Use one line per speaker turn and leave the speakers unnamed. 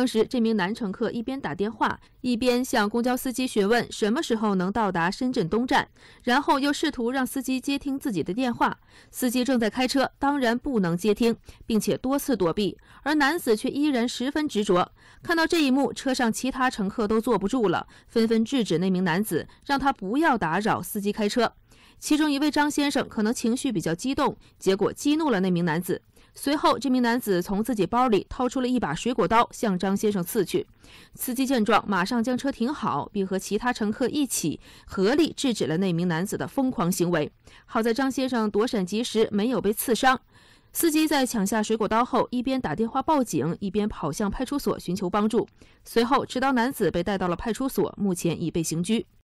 当时，这名男乘客一边打电话，一边向公交司机询问什么时候能到达深圳东站，然后又试图让司机接听自己的电话。司机正在开车，当然不能接听，并且多次躲避。而男子却依然十分执着。看到这一幕，车上其他乘客都坐不住了，纷纷制止那名男子，让他不要打扰司机开车。其中一位张先生可能情绪比较激动，结果激怒了那名男子。随后，这名男子从自己包里掏出了一把水果刀，向张先生刺去。司机见状，马上将车停好，并和其他乘客一起合力制止了那名男子的疯狂行为。好在张先生躲闪及时，没有被刺伤。司机在抢下水果刀后，一边打电话报警，一边跑向派出所寻求帮助。随后，持刀男子被带到了派出所，目前已被刑拘。